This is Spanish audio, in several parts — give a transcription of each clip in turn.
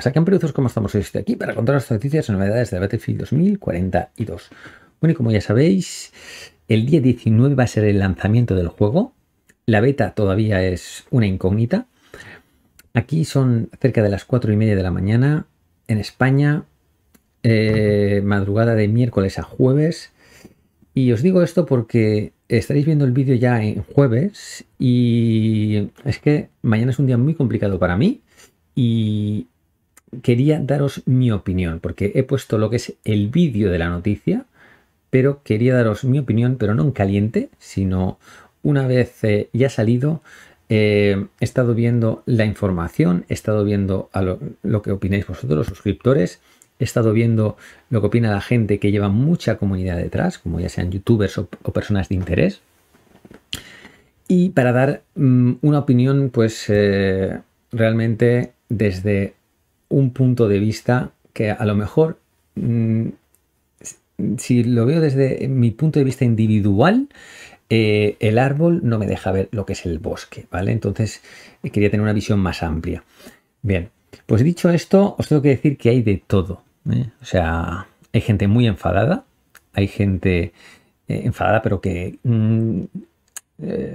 pasa? Pues que en ¿cómo como estamos hoy estoy aquí para contar las noticias y novedades de Battlefield 2042. Bueno, y como ya sabéis, el día 19 va a ser el lanzamiento del juego. La beta todavía es una incógnita. Aquí son cerca de las 4 y media de la mañana. En España, eh, madrugada de miércoles a jueves. Y os digo esto porque estaréis viendo el vídeo ya en jueves y es que mañana es un día muy complicado para mí y quería daros mi opinión, porque he puesto lo que es el vídeo de la noticia, pero quería daros mi opinión, pero no en caliente, sino una vez eh, ya salido, eh, he estado viendo la información, he estado viendo lo, que opináis vosotros, los suscriptores, he estado viendo lo que opina la gente que lleva mucha comunidad detrás, como ya sean youtubers o, personas de interés. Y para dar mm, una opinión, pues eh, realmente desde un punto de vista que a lo mejor, mm, si lo veo desde mi punto de vista individual, eh, el árbol no me deja ver lo que es el bosque, ¿vale? Entonces quería tener una visión más amplia. Bien, pues dicho esto, os tengo que decir que hay de todo. ¿eh? O sea, hay gente muy enfadada, hay gente eh, enfadada pero que mm,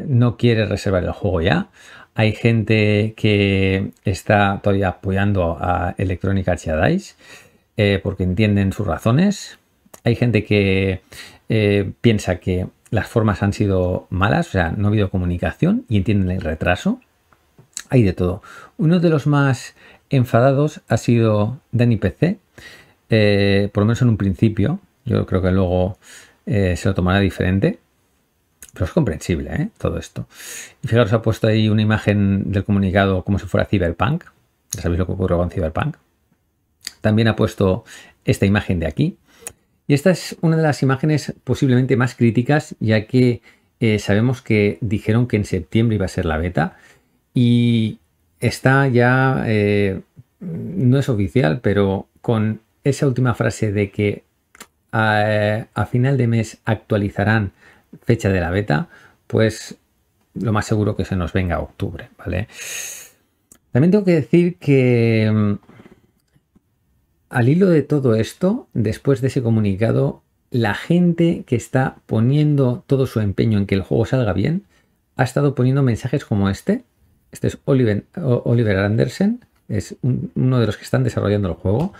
no quiere reservar el juego ya. Hay gente que está todavía apoyando a Electrónica Arts eh, porque entienden sus razones. Hay gente que eh, piensa que las formas han sido malas, o sea, no ha habido comunicación y entienden el retraso. Hay de todo. Uno de los más enfadados ha sido Danny PC, eh, por lo menos en un principio. Yo creo que luego se lo tomará diferente. Pero es comprensible ¿eh? todo esto. Y fijaros, ha puesto ahí una imagen del comunicado como si fuera Cyberpunk. Ya sabéis lo que ocurre con Cyberpunk. También ha puesto esta imagen de aquí. Y esta es una de las imágenes posiblemente más críticas, ya que eh, sabemos que dijeron que en septiembre iba a ser la beta. Y está ya, eh, no es oficial, pero con esa última frase de que eh, a final de mes actualizarán fecha de la beta, pues lo más seguro que se nos venga a octubre, ¿vale? También tengo que decir que mm, al hilo de todo esto, después de ese comunicado, la gente que está poniendo todo su empeño en que el juego salga bien, ha estado poniendo mensajes como este. Este es Oliver, Oliver Andersen, es uno de los que están desarrollando el juego,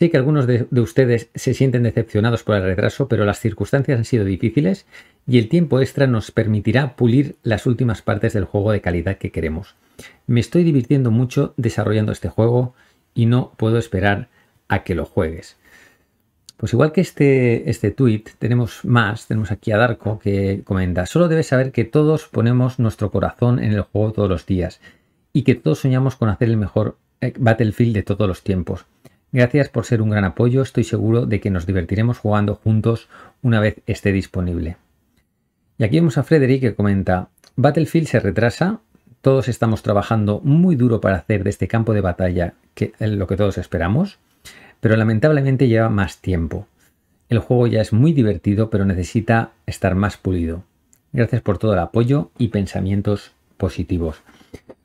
Sé que algunos de, ustedes se sienten decepcionados por el retraso, pero las circunstancias han sido difíciles y el tiempo extra nos permitirá pulir las últimas partes del juego de calidad que queremos. Me estoy divirtiendo mucho desarrollando este juego y no puedo esperar a que lo juegues. Pues igual que este, este tweet, tenemos más, tenemos aquí a Darko que comenta, solo debes saber que todos ponemos nuestro corazón en el juego todos los días y que todos soñamos con hacer el mejor eh, Battlefield de todos los tiempos. Gracias por ser un gran apoyo, estoy seguro de que nos divertiremos jugando juntos una vez esté disponible. Y aquí vemos a Frederick que comenta, Battlefield se retrasa, todos estamos trabajando muy duro para hacer de este campo de batalla eh, lo que todos esperamos, pero lamentablemente lleva más tiempo. El juego ya es muy divertido, pero necesita estar más pulido. Gracias por todo el apoyo y pensamientos positivos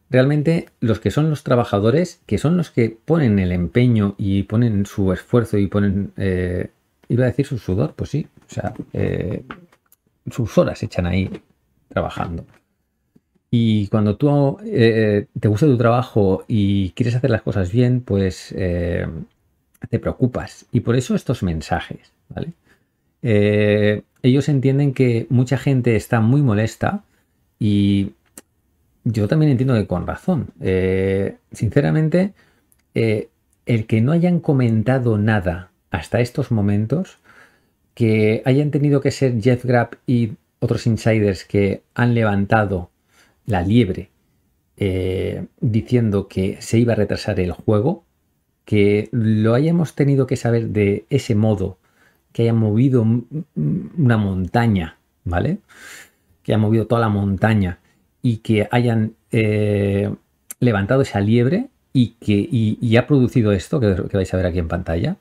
realmente los que son los trabajadores, que son los que ponen el empeño y ponen su esfuerzo y ponen, eh, iba a decir su sudor, pues sí, o sea, eh, sus horas echan ahí trabajando. Y cuando tú eh, te gusta tu trabajo y quieres hacer las cosas bien, pues te preocupas. Y por eso estos mensajes, ¿vale? ellos entienden que mucha gente está muy molesta y yo también entiendo que con razón. Eh, sinceramente, eh, el que no hayan comentado nada hasta estos momentos, que hayan tenido que ser Jeff Grapp y otros insiders que han levantado la liebre eh, diciendo que se iba a retrasar el juego, que lo hayamos tenido que saber de ese modo, que haya movido una montaña, ¿vale? Que haya movido toda la montaña y que hayan eh, levantado esa liebre y que ha producido esto que, vais a ver aquí en pantalla.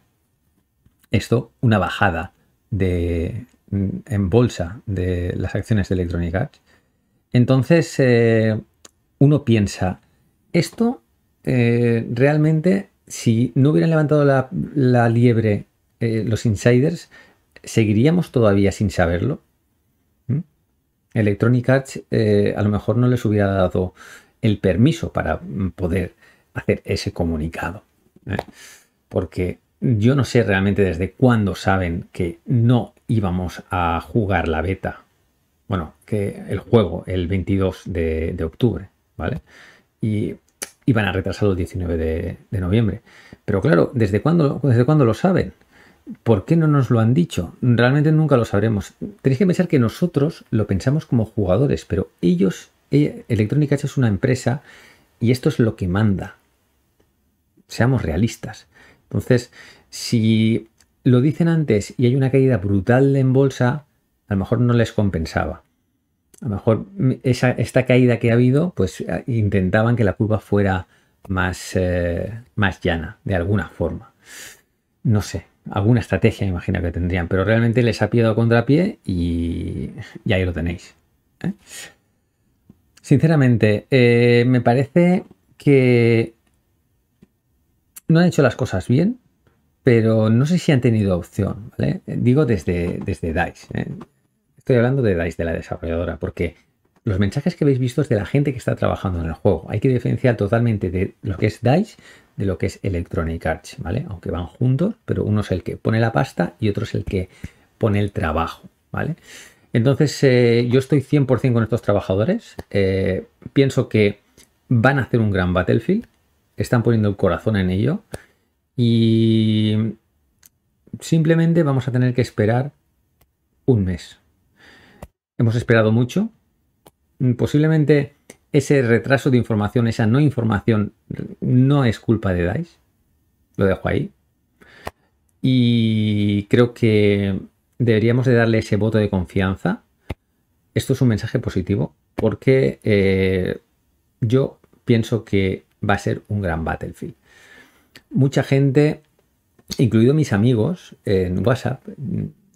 Esto, una bajada de, en bolsa de las acciones de Electronic Arts. Entonces, eh, uno piensa, esto eh, realmente, si no hubieran levantado la liebre los insiders, ¿seguiríamos todavía sin saberlo? Electronic Arts eh, a lo mejor no les hubiera dado el permiso para mm, poder hacer ese comunicado. ¿eh? Porque yo no sé realmente desde cuándo saben que no íbamos a jugar la beta. Bueno, que el juego el 22 de, octubre, ¿vale? Y iban a retrasarlo el 19 de, de noviembre. Pero claro, ¿desde cuándo, ¿desde cuándo lo saben? ¿Por qué no nos lo han dicho? Realmente nunca lo sabremos. Tenéis que pensar que nosotros lo pensamos como jugadores, pero ellos, eh, Electronic es una empresa y esto es lo que manda. Seamos realistas. Entonces, si lo dicen antes y hay una caída brutal en bolsa, a lo mejor no les compensaba. A lo mejor esta caída que ha habido, pues eh, intentaban que la curva fuera más, eh, más llana, de alguna forma. No sé, alguna estrategia, imagino que tendrían, pero realmente les ha pillado contrapié y, y ahí lo tenéis. ¿eh? Sinceramente, eh, me parece que no han hecho las cosas bien, pero no sé si han tenido opción, Digo desde, desde DICE. ¿eh? Estoy hablando de DICE, de la desarrolladora, porque los mensajes que habéis visto es de la gente que está trabajando en el juego. Hay que diferenciar totalmente de lo que es DICE de lo que es Electronic arch, ¿vale? Aunque van juntos, pero uno es el que pone la pasta y otro es el que pone el trabajo, ¿vale? Entonces, eh, yo estoy 100% con estos trabajadores. Eh, pienso que van a hacer un gran Battlefield. Están poniendo el corazón en ello. Y simplemente vamos a tener que esperar un mes. Hemos esperado mucho. Posiblemente ese retraso de información, esa no información, no es culpa de DICE. Lo dejo ahí. Y creo que deberíamos de darle ese voto de confianza. Esto es un mensaje positivo porque eh, yo pienso que va a ser un gran Battlefield. Mucha gente, incluido mis amigos en WhatsApp,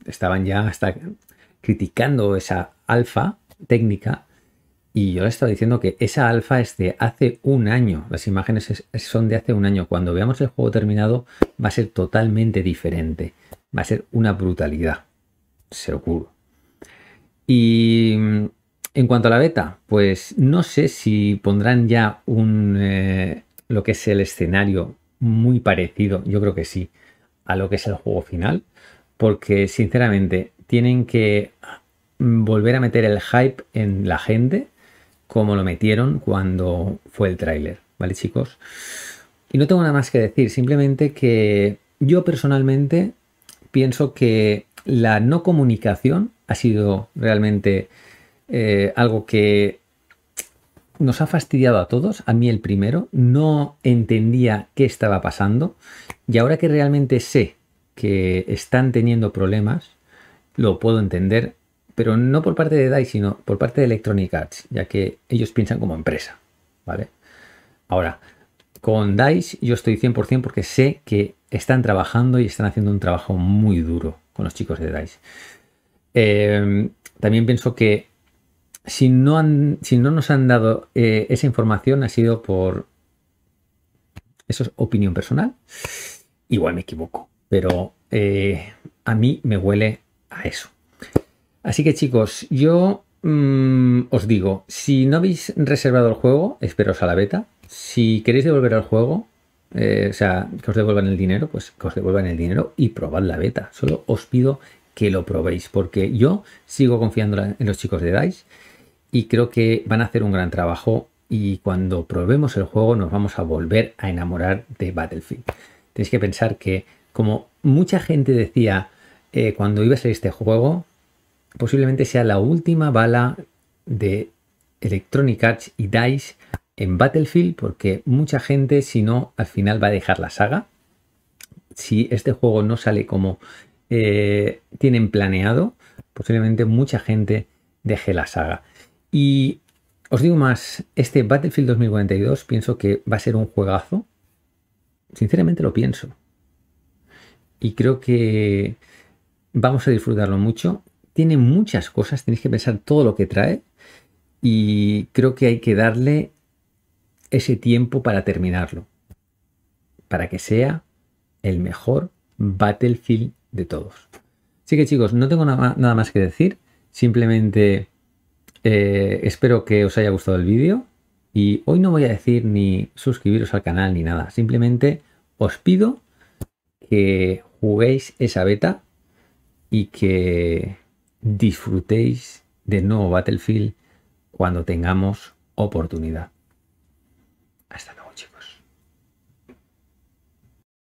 estaban ya hasta criticando esa alfa técnica y yo le estaba diciendo que esa alfa es de hace un año. Las imágenes son de hace un año. Cuando veamos el juego terminado va a ser totalmente diferente. Va a ser una brutalidad. Se ocurre Y mm, en cuanto a la beta, pues no sé si pondrán ya un eh, lo que es el escenario muy parecido, yo creo que sí, a lo que es el juego final. Porque sinceramente tienen que mm, volver a meter el hype en la gente como lo metieron cuando fue el tráiler, ¿vale chicos? Y no tengo nada más que decir, simplemente que yo personalmente pienso que la no comunicación ha sido realmente eh, algo que nos ha fastidiado a todos, a mí el primero, no entendía qué estaba pasando y ahora que realmente sé que están teniendo problemas, lo puedo entender pero no por parte de DICE, sino por parte de Electronic Arts, ya que ellos piensan como empresa, ¿vale? Ahora, con DICE yo estoy 100% porque sé que están trabajando y están haciendo un trabajo muy duro con los chicos de DICE. Eh, también pienso que si no, han, si no nos han dado eh, esa información ha sido por... Eso es opinión personal. Igual me equivoco, pero eh, a mí me huele a eso. Así que chicos, yo mm, os digo, si no habéis reservado el juego, esperaos a la beta. Si queréis devolver el juego, eh, o sea, que os devuelvan el dinero, pues que os devuelvan el dinero y probad la beta. Solo os pido que lo probéis, porque yo sigo confiando en los chicos de DICE y creo que van a hacer un gran trabajo y cuando probemos el juego nos vamos a volver a enamorar de Battlefield. Tenéis que pensar que como mucha gente decía eh, cuando iba a salir este juego, posiblemente sea la última bala de Electronic Arts y DICE en Battlefield, porque mucha gente, si no, al final va a dejar la saga. Si este juego no sale como eh, tienen planeado, posiblemente mucha gente deje la saga. Y os digo más, este Battlefield 2042 pienso que va a ser un juegazo. Sinceramente lo pienso. Y creo que vamos a disfrutarlo mucho tiene muchas cosas, tenéis que pensar todo lo que trae y creo que hay que darle ese tiempo para terminarlo, para que sea el mejor Battlefield de todos. Así que chicos, no tengo nada más que decir, simplemente eh, espero que os haya gustado el vídeo y hoy no voy a decir ni suscribiros al canal ni nada, simplemente os pido que juguéis esa beta y que disfrutéis de nuevo Battlefield cuando tengamos oportunidad.